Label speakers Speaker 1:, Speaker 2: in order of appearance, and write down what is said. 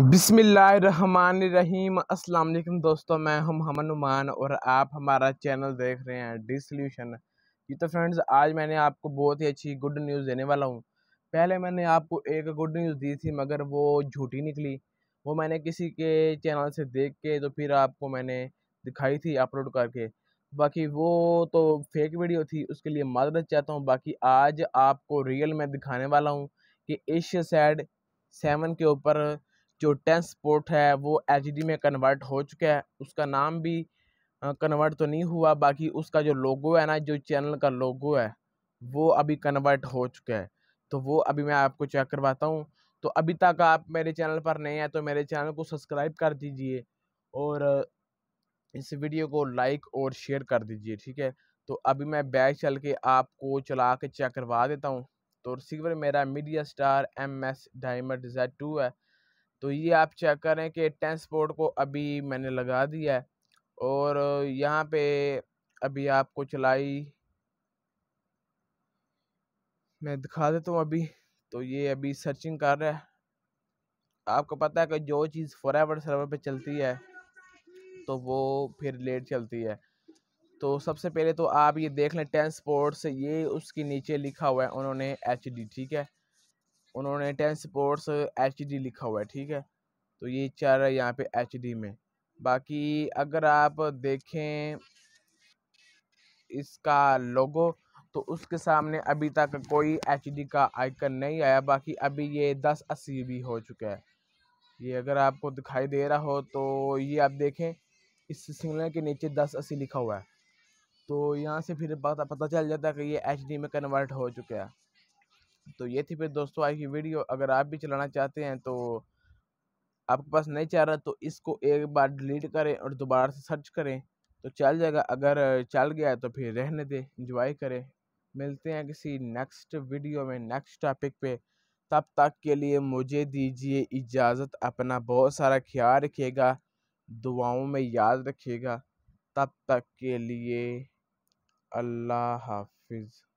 Speaker 1: बिसमीम वालेकुम दोस्तों मैं हूं हमनुमान और आप हमारा चैनल देख रहे हैं डी सल्यूशन जी तो फ्रेंड्स आज मैंने आपको बहुत ही अच्छी गुड न्यूज़ देने वाला हूं पहले मैंने आपको एक गुड न्यूज़ दी थी मगर वो झूठी निकली वो मैंने किसी के चैनल से देख के तो फिर आपको मैंने दिखाई थी अपलोड करके बाकी वो तो फेक वीडियो थी उसके लिए मदद चाहता हूँ बाकी आज आपको रियल में दिखाने वाला हूँ कि एशिया सैड सेवन के ऊपर जो टेंस पोर्ट है वो एच में कन्वर्ट हो चुका है उसका नाम भी कन्वर्ट तो नहीं हुआ बाकी उसका जो लोगो है ना जो चैनल का लोगो है वो अभी कन्वर्ट हो चुका है तो वो अभी मैं आपको चेक करवाता हूँ तो अभी तक आप मेरे चैनल पर नए हैं तो मेरे चैनल को सब्सक्राइब कर दीजिए और इस वीडियो को लाइक और शेयर कर दीजिए ठीक है तो अभी मैं बैग चल के आपको चला के चेक करवा देता हूँ तो रिसीवर मेरा Media Star M S Diamond Z two है तो ये आप चेक करें कि टेंस को अभी मैंने लगा दिया है और यहाँ पे अभी आपको चलाई मैं दिखा देता हूँ अभी तो ये अभी सर्चिंग कर रहा है आपको पता है कि जो चीज़ फॉरएवर सर्वर पे चलती है तो वो फिर लेट चलती है तो सबसे पहले तो आप ये देख लें टेन स्पोर्ट्स ये उसके नीचे लिखा हुआ है उन्होंने एच डी ठीक है उन्होंने टेन स्पोर्ट्स एच डी लिखा हुआ है ठीक है तो ये चल रहा है यहाँ पे एच डी में बाकी अगर आप देखें इसका लोगो तो उसके सामने अभी तक कोई एच डी का आइकन नहीं आया बाकी अभी ये दस अस्सी भी हो चुका है ये अगर आपको दिखाई दे रहा हो तो ये आप देखें इस सिग्नल के नीचे दस अस्सी लिखा हुआ है तो यहाँ से फिर पता चल जाता है कि ये एच डी में कन्वर्ट हो चुका है तो ये थी फिर दोस्तों आज की वीडियो अगर आप भी चलाना चाहते हैं तो आपके पास नहीं चल रहा तो इसको एक बार डिलीट करें और दोबारा से सर्च करें तो चल जाएगा अगर चल गया है तो फिर रहने दें इंजॉय करें मिलते हैं किसी नेक्स्ट वीडियो में नेक्स्ट टॉपिक पे तब तक के लिए मुझे दीजिए इजाज़त अपना बहुत सारा ख्याल रखिएगा दुआओं में याद रखिएगा तब तक के लिए अल्लाह हाफिज़